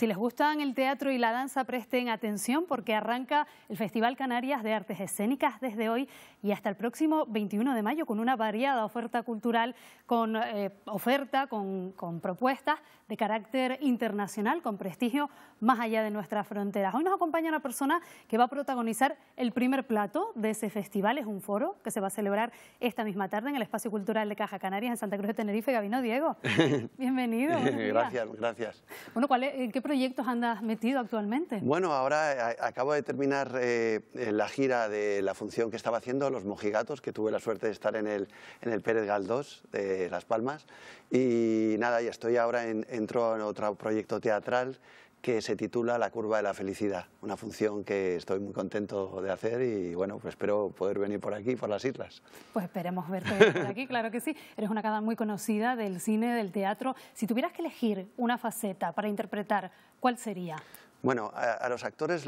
Si les gustan el teatro y la danza, presten atención porque arranca el Festival Canarias de Artes Escénicas desde hoy y hasta el próximo 21 de mayo con una variada oferta cultural, con eh, oferta, con propuestas de carácter internacional con prestigio más allá de nuestras fronteras. Hoy nos acompaña una persona que va a protagonizar el primer plato de ese festival. Es un foro que se va a celebrar esta misma tarde en el Espacio Cultural de Caja Canarias en Santa Cruz de Tenerife. Gabino Diego, bienvenido. gracias, gracias. Bueno, ¿cuál ¿en qué proyectos andas metido actualmente? Bueno, ahora eh, acabo de terminar eh, la gira de la función que estaba haciendo, Los Mojigatos, que tuve la suerte de estar en el, en el Pérez Galdós de Las Palmas. Y nada, ya estoy ahora en entró en otro proyecto teatral que se titula La curva de la felicidad, una función que estoy muy contento de hacer y bueno, pues espero poder venir por aquí, por las islas. Pues esperemos verte por aquí, claro que sí. Eres una cara muy conocida del cine, del teatro. Si tuvieras que elegir una faceta para interpretar, ¿cuál sería? Bueno, a, los actores,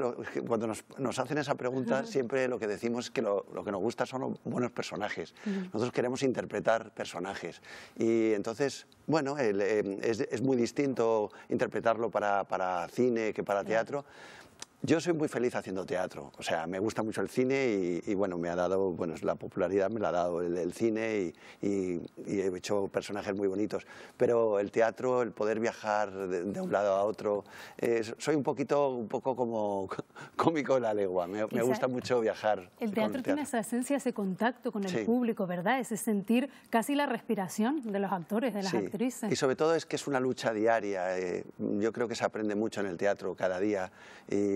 cuando nos, hacen esa pregunta, siempre lo que decimos es que lo, que nos gusta son buenos personajes. Nosotros queremos interpretar personajes. Y entonces, bueno, eh, es, muy distinto interpretarlo para, para cine que para teatro. Yo soy muy feliz haciendo teatro, o sea, me gusta mucho el cine y, bueno, me ha dado, bueno, la popularidad me la ha dado el, cine y, he hecho personajes muy bonitos, pero el teatro, el poder viajar de, un lado a otro, soy un poquito, un poco como cómico de la lengua, me, gusta mucho viajar. El teatro, tiene esa esencia, ese contacto con el público, ¿verdad? Ese sentir casi la respiración de los actores, de las actrices. Y sobre todo es que es una lucha diaria, eh, yo creo que se aprende mucho en el teatro cada día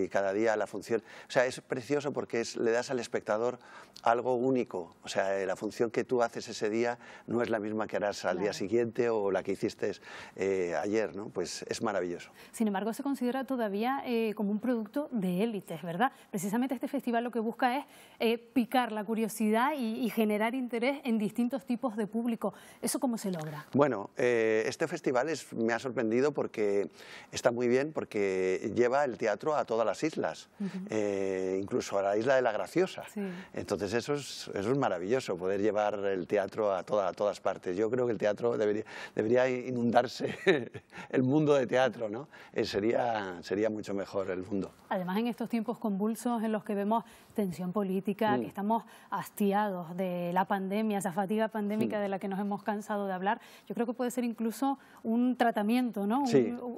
cada día la función. O sea, es precioso porque le das al espectador algo único. O sea, eh, la función que tú haces ese día no es la misma que harás al día siguiente o la que hiciste eh, ayer, ¿no? Pues es maravilloso. Sin embargo, se considera todavía eh, como un producto de élites, ¿verdad? Precisamente este festival lo que busca es picar la curiosidad y, generar interés en distintos tipos de público. ¿Eso cómo se logra? Bueno, este festival me ha sorprendido porque está muy bien, porque lleva el teatro a toda las islas, eh, incluso a la isla de la Graciosa. Entonces eso es, eso maravilloso, poder llevar el teatro a, toda, a todas partes. Yo creo que el teatro debería, debería inundarse el mundo de teatro, ¿no? Eh, sería, sería mucho mejor el mundo. Además, en estos tiempos convulsos en los que vemos tensión política, mm. que estamos hastiados de la pandemia, esa fatiga pandémica mm. de la que nos hemos cansado de hablar, yo creo que puede ser incluso un tratamiento, ¿no?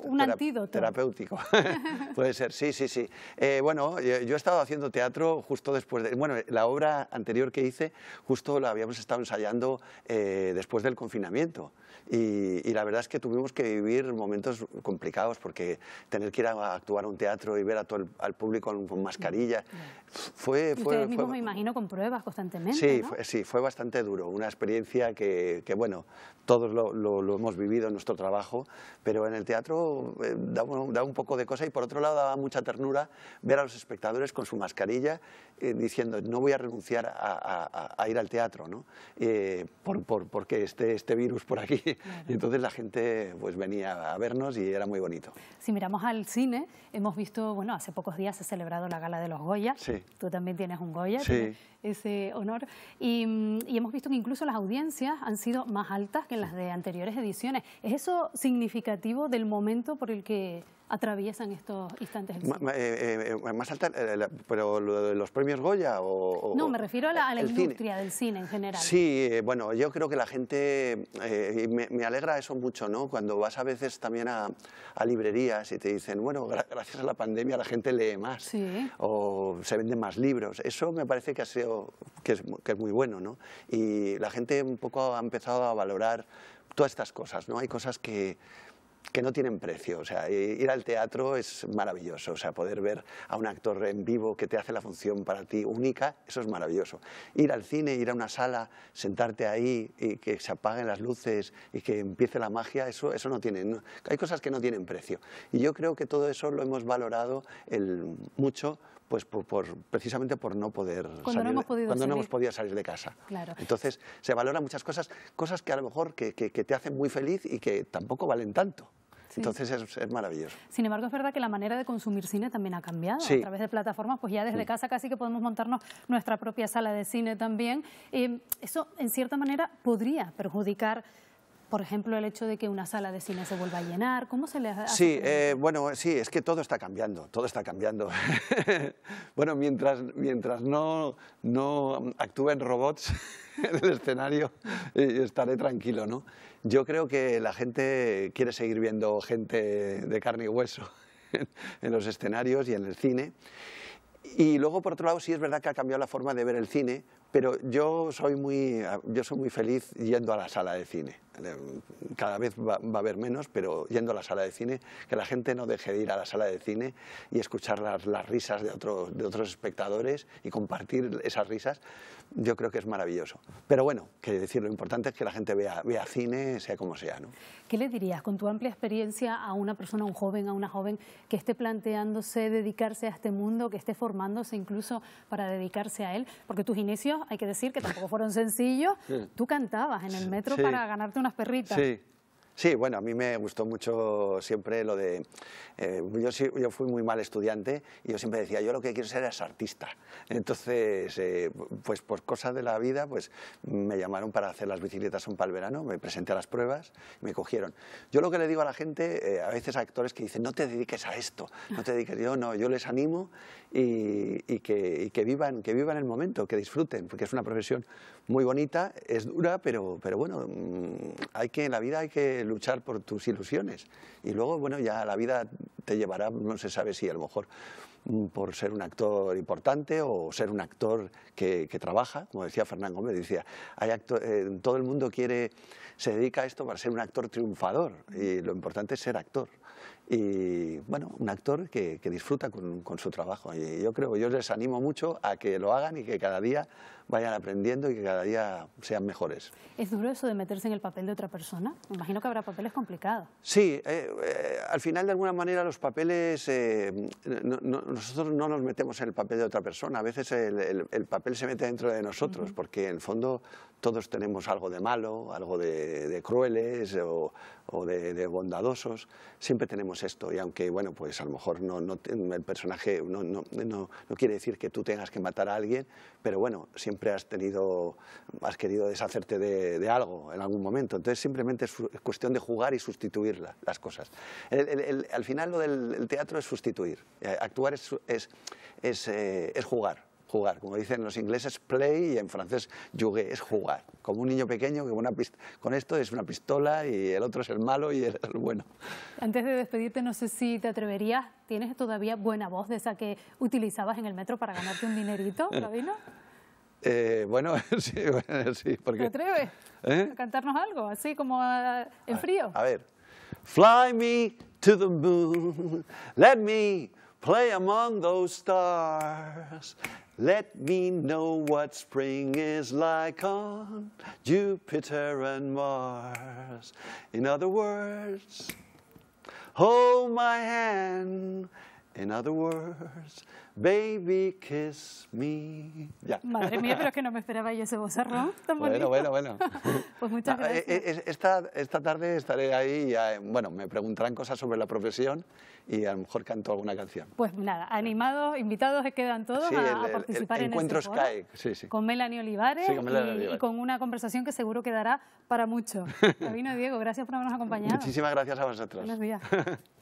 un, antídoto. Terapéutico. puede ser, sí, sí, sí. Eh, bueno, yo, he estado haciendo teatro justo después de... Bueno, la obra anterior que hice justo la habíamos estado ensayando eh, después del confinamiento. Y, la verdad es que tuvimos que vivir momentos complicados porque tener que ir a actuar a un teatro y ver a todo el, al público con mascarilla, mm, fue, fue, me imagino, con pruebas constantemente, Sí, fue, sí, fue bastante duro. Una experiencia que, que bueno, todos lo, lo, hemos vivido en nuestro trabajo, pero en el teatro eh, da, un, poco de cosa y, por otro lado, daba mucha ternura ver a los espectadores con su mascarilla eh, diciendo no voy a renunciar a, ir al teatro, ¿no? Eh, por, porque esté este virus por aquí. entonces la gente pues venía a vernos y era muy bonito. Si miramos al cine, hemos visto, bueno, hace pocos días se ha celebrado la Gala de los Goya. Sí también tienes un Goya, ese honor. y, hemos visto que incluso las audiencias han sido más altas que en las de anteriores ediciones. ¿Es eso significativo del momento por el que atraviesan estos instantes. Eh, eh, eh, más alta, pero los premios Goya o... no, me refiero a la, industria del cine en general. Sí, bueno, yo creo que la gente, me, alegra eso mucho, ¿no? Cuando vas a veces también a, a librerías y te dicen, bueno, gracias a la pandemia la gente lee más o se venden más libros. Eso me parece que ha sido, es, que es muy bueno, ¿no? Y la gente un poco ha empezado a valorar todas estas cosas, ¿no? Hay cosas que que no tienen precio. O sea, ir al teatro es maravilloso. O sea, poder ver a un actor en vivo que te hace la función para ti única, eso es maravilloso. Ir al cine, ir a una sala, sentarte ahí y que se apaguen las luces y que empiece la magia, eso, eso no tiene. hay cosas que no tienen precio. Y yo creo que todo eso lo hemos valorado mucho pues por, precisamente por no poder cuando salir, no hemos cuando no hemos podido salir de casa. Entonces se valoran muchas cosas, cosas que a lo mejor que, te hacen muy feliz y que tampoco valen tanto. Entonces es, maravilloso. Sin embargo, es verdad que la manera de consumir cine también ha cambiado. A través de plataformas, pues ya desde casa casi que podemos montarnos nuestra propia sala de cine también. Eh, eso, en cierta manera, podría perjudicar por ejemplo, el hecho de que una sala de cine se vuelva a llenar, ¿cómo se le hace? Sí, eh, bueno, sí, es que todo está cambiando, todo está cambiando. bueno, mientras, mientras no, no actúen robots en el escenario, estaré tranquilo, ¿no? Yo creo que la gente quiere seguir viendo gente de carne y hueso en los escenarios y en el cine. Y luego, por otro lado, sí es verdad que ha cambiado la forma de ver el cine, pero yo soy muy, ah, yo soy muy feliz yendo a la sala de cine. Cada vez va, a haber menos, pero yendo a la sala de cine, que la gente no deje de ir a la sala de cine y escuchar las, risas de otros, de otros espectadores y compartir esas risas, yo creo que es maravilloso. Pero bueno, que decir, lo importante es que la gente vea, vea cine, sea como sea. ¿no? ¿Qué le dirías con tu amplia experiencia a una persona, a un joven, a una joven que esté planteándose dedicarse a este mundo, que esté formándose incluso para dedicarse a él? Porque tus inicios hay que decir que tampoco fueron sencillos. Tú cantabas en el metro para ganarte unas perritas. Sí. Sí, bueno, a mí me gustó mucho siempre lo de... Eh, yo, fui muy mal estudiante y yo siempre decía, yo lo que quiero ser es artista. Entonces, eh, pues por cosas de la vida, pues me llamaron para hacer las bicicletas un pal verano, me presenté a las pruebas, me cogieron. Yo lo que le digo a la gente, eh, a veces a actores que dicen, no te dediques a esto, no te dediques, yo no, yo les animo y, que, que, vivan, que el momento, que disfruten, porque es una profesión muy bonita, es dura, pero, pero bueno, mm, hay que, en la vida hay que luchar por tus ilusiones. Y luego, bueno, ya la vida te llevará, no se sabe si a lo mejor mm, por ser un actor importante o ser un actor que, trabaja, como decía Fernán Gómez, decía, hay actor, en eh, todo el mundo quiere, se dedica a esto para ser un actor triunfador y lo importante es ser actor. Y bueno, un actor que, disfruta con su trabajo. Y yo creo, yo les animo mucho a que lo hagan y que cada día vayan aprendiendo y que cada día sean mejores. ¿Es duro eso de meterse en el papel de otra persona? Me imagino que habrá papeles complicados. Sí, eh, eh, al final de alguna manera los papeles, eh, nosotros no nos metemos en el papel de otra persona, a veces el, papel se mete dentro de nosotros, porque en el fondo todos tenemos algo de malo, algo de, crueles o, de, bondadosos, siempre tenemos esto, y aunque, bueno, pues a lo mejor no, no el personaje no, no quiere decir que tú tengas que matar a alguien, pero bueno, siempre siempre has tenido, querido deshacerte de, algo en algún momento. Entonces simplemente es, cuestión de jugar y sustituir las cosas. al final lo del teatro es sustituir. Eh, actuar es, es, eh, es, jugar jugar. Como dicen los ingleses, play y en francés, jugué, es jugar. Como un niño pequeño que con esto es una pistola y el otro es el malo y el, bueno. Antes de despedirte, no sé si te atreverías, ¿tienes todavía buena voz de esa que utilizabas en el metro para ganarte un dinerito, Gabino? Eh, bueno, sí, bueno, sí, porque... ¿Te atreves ¿Eh? a cantarnos algo, así como a, en a frío? Ver, a ver. Fly me to the moon, let me play among those stars. Let me know what spring is like on Jupiter and Mars. In other words, hold my hand In other words, baby kiss me. Madre mía, pero es que no me esperaba yo ese bozarro. Bueno, bueno, bueno. pues muchas ah, eh, gracias. Eh, esta, esta, tarde estaré ahí y, eh, bueno, me preguntarán cosas sobre la profesión y a lo mejor canto alguna canción. Pues nada, animados, invitados se quedan todos a, participar en encuentro este sí, sí. con Melanie Olivares con y, con una conversación que seguro quedará para mucho. Gabino Diego, gracias por habernos acompañado. Muchísimas gracias a vosotros. Buenos días.